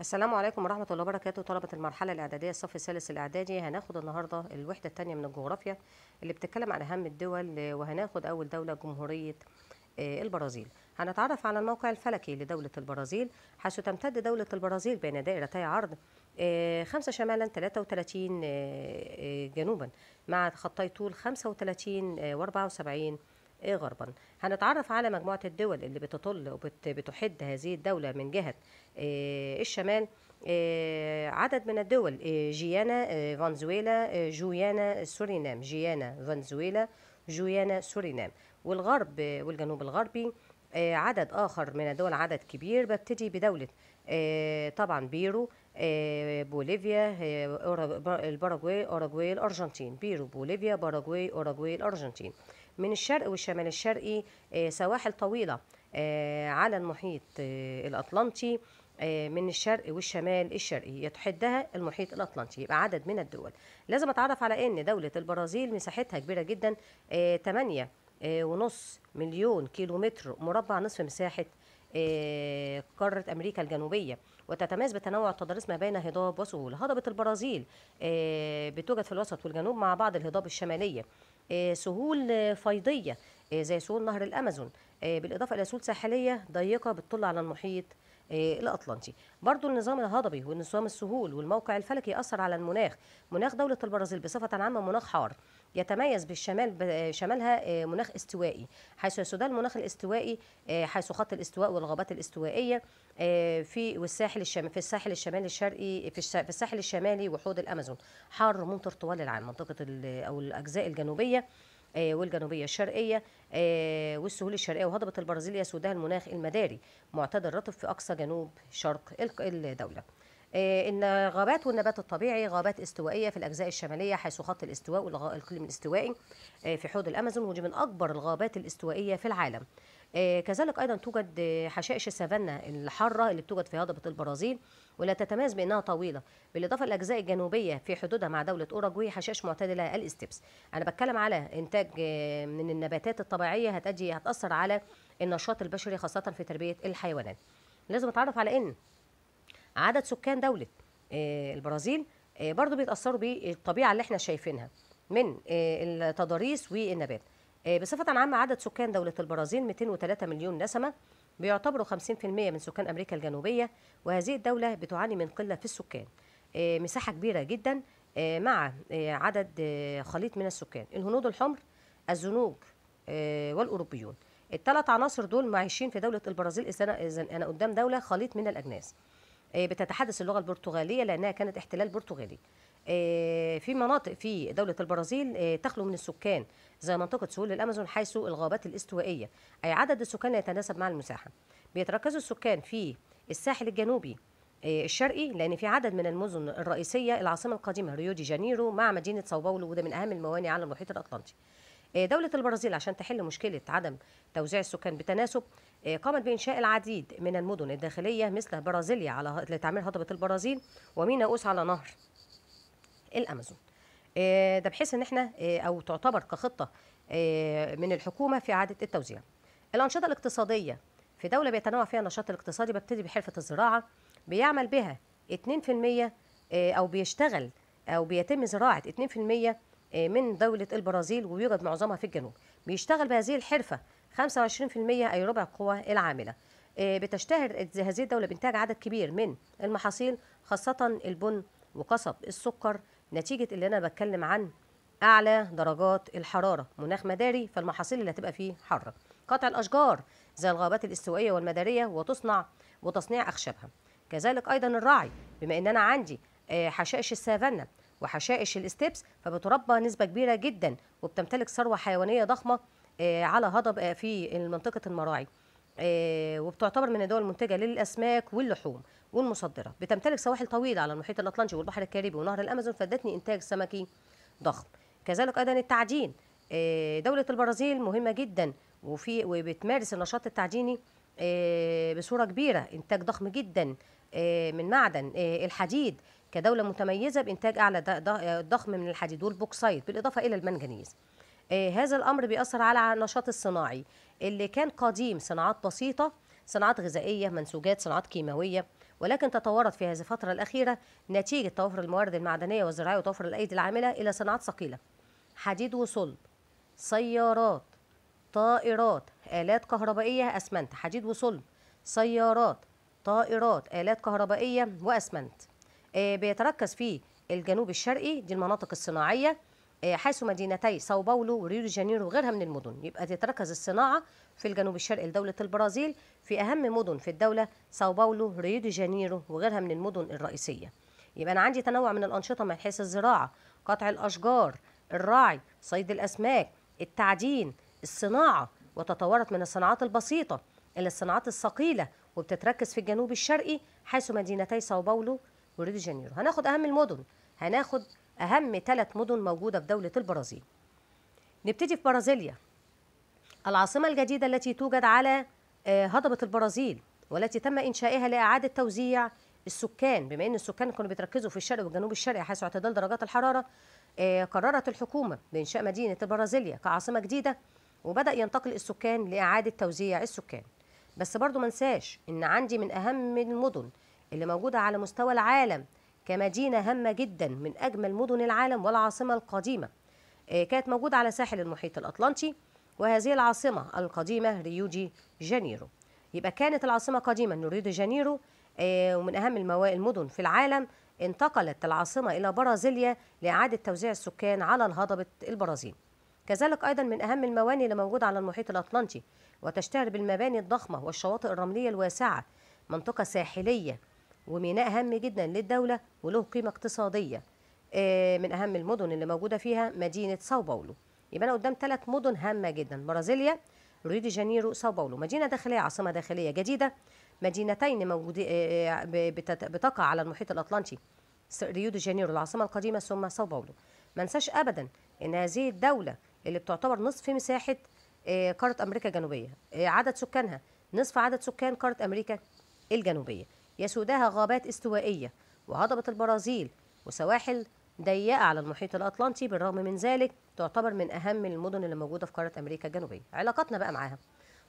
السلام عليكم ورحمة الله وبركاته طلبة المرحلة الإعدادية الصف الثالث الإعدادي هناخد النهاردة الوحدة الثانية من الجغرافيا اللي بتتكلم عن أهم الدول وهناخد أول دولة جمهورية آه، البرازيل هنتعرف على الموقع الفلكي لدولة البرازيل حيث تمتد دولة البرازيل بين دائرتي عرض آه، خمسة شمالا 33 آه، جنوبا مع خطي طول 35 و 74 إيه غربا هنتعرف على مجموعة الدول اللي بتطل وبتحد هذه الدولة من جهة إيه، الشمال إيه، عدد من الدول جيانا فنزويلا جويانا سورينام جيانا فنزويلا جويانا سورينام والغرب والجنوب الغربي عدد آخر من الدول عدد كبير ببتدي بدولة طبعا بيرو بوليفيا البراغواي اوروغواي الأرجنتين بيرو بوليفيا باراغواي اوروغواي الأرجنتين من الشرق والشمال الشرقي آه، سواحل طويلة آه، على المحيط آه، الأطلنطي من الشرق والشمال الشرقي يتحدها المحيط الأطلنطي يبقى عدد من الدول لازم أتعرف على أن دولة البرازيل مساحتها كبيرة جدا 8 ونص مليون كيلومتر مربع نصف مساحة قارة أمريكا الجنوبية وتتميز بتنوع التضاريس ما بين هضاب وسهول هضبة البرازيل بتوجد في الوسط والجنوب مع بعض الهضاب الشمالية آه، سهول فيضيه آه، زي سهول نهر الامازون آه، بالاضافه الى سهول ساحليه ضيقه بتطل على المحيط إيه، الاطلنطي برضو النظام الهضبي والنظام السهول والموقع الفلكي اثر على المناخ مناخ دوله البرازيل بصفه عامه مناخ حار يتميز بالشمال آه، شمالها آه، مناخ استوائي حيث يسود المناخ الاستوائي آه، حيث خط الاستواء والغابات الاستوائيه في والساحل الشمال في الساحل الشمالي الشرقي في الساحل الشمالي وحوض الامازون حار ممطر طوال العام منطقه او الاجزاء الجنوبيه آه، والجنوبية الشرقية آه، والسهول الشرقية وهضبة البرازيل يسودها المناخ المداري معتدل رطب في أقصى جنوب شرق الدولة آه، ان غابات والنبات الطبيعي غابات استوائيه في الاجزاء الشماليه حيث خط الاستواء والاقليم الاستوائي في حوض الامازون ودي من اكبر الغابات الاستوائيه في العالم آه، كذلك أيضا توجد حشائش السافانا الحارة اللي بتوجد في هضبة البرازيل ولا تتميز بأنها طويلة بالإضافة للأجزاء الجنوبية في حدودها مع دولة أوروجواي حشائش معتدلة الاستبس أنا بتكلم على إنتاج آه، من النباتات الطبيعية هتأدي هتأثر على النشاط البشري خاصة في تربية الحيوانات لازم أتعرف على إن عدد سكان دولة آه، البرازيل برضو بيتأثروا بالطبيعة اللي احنا شايفينها من التضاريس والنبات آه، بصفة عامة عدد سكان دولة البرازيل 203 مليون نسمة بيعتبروا 50% من سكان أمريكا الجنوبية وهذه الدولة بتعاني من قلة في السكان آه، مساحة كبيرة جدا آه، مع عدد خليط من السكان الهنود الحمر الزنوج والأوروبيون الثلاث عناصر دول معيشين في دولة البرازيل إذا أنا قدام دولة خليط من الأجناس بتتحدث اللغة البرتغالية لأنها كانت احتلال برتغالي آه، في مناطق في دولة البرازيل آه، تخلو من السكان زي منطقة سهول الأمازون حيث الغابات الاستوائية أي عدد السكان يتناسب مع المساحة بيتركز السكان في الساحل الجنوبي آه، الشرقي لان في عدد من المدن الرئيسيه العاصمه القديمه ريو دي جانيرو مع مدينه ساو باولو وده من اهم الموانئ على المحيط الاطلنطي دولة البرازيل عشان تحل مشكلة عدم توزيع السكان بتناسب قامت بإنشاء العديد من المدن الداخلية مثل برازيليا على لتعمير هضبة البرازيل ومينا أوس على نهر الامازون آه، ده بحيث ان احنا آه، او تعتبر كخطه آه، من الحكومه في اعاده التوزيع الانشطه الاقتصاديه في دوله بيتنوع فيها النشاط الاقتصادي ببتدي بحرفه الزراعه بيعمل بها 2% او بيشتغل او بيتم زراعه 2% من دوله البرازيل ويوجد معظمها في الجنوب بيشتغل بهذه الحرفه 25% اي ربع القوى العامله بتشتهر هذه الدوله بانتاج عدد كبير من المحاصيل خاصه البن وقصب السكر نتيجه اللي انا بتكلم عن اعلى درجات الحراره مناخ مداري فالمحاصيل اللي هتبقى فيه حاره قطع الاشجار زي الغابات الاستوائيه والمداريه وتصنع وتصنيع اخشابها كذلك ايضا الرعي بما ان انا عندي آه، حشائش السافانا وحشائش الاستبس فبتربى نسبه كبيره جدا وبتمتلك ثروه حيوانيه ضخمه آه، على هضب آه، في منطقه المراعي آه، وبتعتبر من الدول المنتجه للاسماك واللحوم والمصدرات بتمتلك سواحل طويله على المحيط الاطلنطي والبحر الكاريبي ونهر الامازون فادتني انتاج سمكي ضخم كذلك ايضا التعجين آه، دوله البرازيل مهمه جدا وفي وبتمارس النشاط التعجيني آه، بصوره كبيره انتاج ضخم جدا من معدن الحديد كدوله متميزه بانتاج اعلى ضخم من الحديد والبوكسايد بالاضافه الى المنجنيز آه، هذا الامر بيأثر على النشاط الصناعي اللي كان قديم صناعات بسيطه صناعات غذائيه منسوجات صناعات كيماويه ولكن تطورت في هذه الفتره الاخيره نتيجه توفر الموارد المعدنيه والزراعيه وتوفر الايدي العامله الى صناعات ثقيله حديد وصلب سيارات طائرات آلات كهربائية أسمنت حديد وصلب سيارات طائرات آلات كهربائية وأسمنت آه، بيتركز في الجنوب الشرقي دي المناطق الصناعية آه، حيث مدينتي ساو باولو وريو دي جانيرو وغيرها من المدن يبقى تتركز الصناعة في الجنوب الشرقي لدولة البرازيل في أهم مدن في الدولة ساو باولو ريو دي جانيرو وغيرها من المدن الرئيسية يبقى أنا عندي تنوع من الأنشطة من حيث الزراعة قطع الأشجار الراعي صيد الأسماك التعدين الصناعة وتطورت من الصناعات البسيطة إلى الصناعات الثقيلة وبتتركز في الجنوب الشرقي حيث مدينتي ساو باولو وريو دي جانيرو هناخد أهم المدن هناخد أهم ثلاث مدن موجودة في دولة البرازيل نبتدي في برازيليا العاصمة الجديدة التي توجد على آه، هضبة البرازيل والتي تم إنشائها لإعادة توزيع السكان بما ان السكان كانوا بيتركزوا في الشرق والجنوب الشرقي حيث اعتدال درجات الحراره آه، قررت الحكومه بانشاء مدينه برازيليا كعاصمه جديده وبدا ينتقل السكان لاعاده توزيع السكان بس برضو ما ان عندي من اهم المدن اللي موجوده على مستوى العالم كمدينة هامة جدا من أجمل مدن العالم والعاصمة القديمة آه، كانت موجودة على ساحل المحيط الأطلنطي وهذه العاصمة القديمة ريو دي جانيرو يبقى كانت العاصمة قديمة ريو دي جانيرو آه، ومن أهم المدن في العالم انتقلت العاصمة إلى برازيليا لإعادة توزيع السكان على الهضبة البرازيل كذلك أيضا من أهم المواني اللي موجودة على المحيط الأطلنطي وتشتهر بالمباني الضخمة والشواطئ الرملية الواسعة منطقة ساحلية وميناء هام جدا للدولة وله قيمة اقتصادية آه، من أهم المدن اللي موجودة فيها مدينة ساو باولو يبقى أنا قدام ثلاث مدن هامة جدا برازيليا ريو دي جانيرو ساو باولو مدينة داخلية عاصمة داخلية جديدة مدينتين موجودين آه، آه، بتقع على المحيط الأطلنطي ريو دي جانيرو العاصمة القديمة ثم ساو باولو ما انساش أبدا أن هذه الدولة اللي بتعتبر نصف مساحة قارة أمريكا الجنوبية عدد سكانها نصف عدد سكان قارة أمريكا الجنوبية يسودها غابات استوائية وهضبة البرازيل وسواحل ضيقة على المحيط الأطلنطي بالرغم من ذلك تعتبر من أهم المدن اللي موجودة في قارة أمريكا الجنوبية علاقاتنا بقى معاها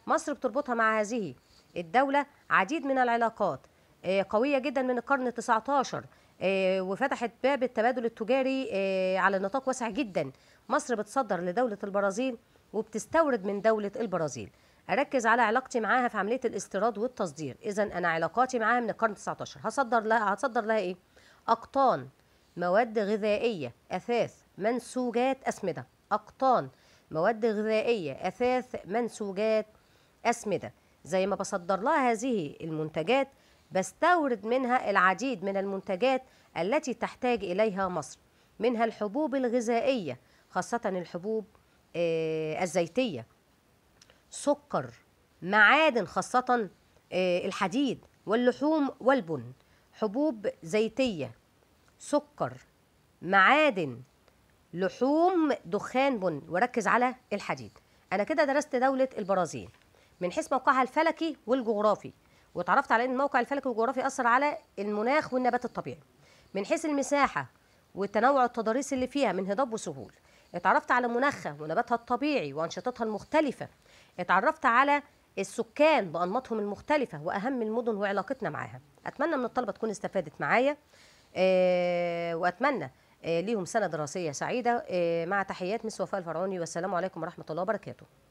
مصر بتربطها مع هذه الدولة عديد من العلاقات آه، قوية جدا من القرن التسعة عشر آه، وفتحت باب التبادل التجاري آه، على نطاق واسع جدا مصر بتصدر لدولة البرازيل وبتستورد من دولة البرازيل اركز على علاقتي معاها في عمليه الاستيراد والتصدير اذا انا علاقاتي معاها من القرن 19 هصدر لها هتصدر لها ايه اقطان مواد غذائيه اثاث منسوجات اسمده اقطان مواد غذائيه اثاث منسوجات اسمده زي ما بصدر لها هذه المنتجات بستورد منها العديد من المنتجات التي تحتاج اليها مصر منها الحبوب الغذائيه خاصه الحبوب آه، الزيتيه سكر معادن خاصة آه، الحديد واللحوم والبن حبوب زيتية سكر معادن لحوم دخان بن وركز على الحديد أنا كده درست دولة البرازيل من حيث موقعها الفلكي والجغرافي وتعرفت على أن الموقع الفلكي والجغرافي أثر على المناخ والنبات الطبيعي من حيث المساحة وتنوع التضاريس اللي فيها من هضاب وسهول اتعرفت على مناخها ونباتها الطبيعي وانشطتها المختلفه اتعرفت على السكان بانماطهم المختلفه واهم المدن وعلاقتنا معاها اتمنى من الطلبه تكون استفادت معايا اه واتمنى آه، ليهم سنه دراسيه سعيده آه، مع تحيات مس وفاء الفرعوني والسلام عليكم ورحمه الله وبركاته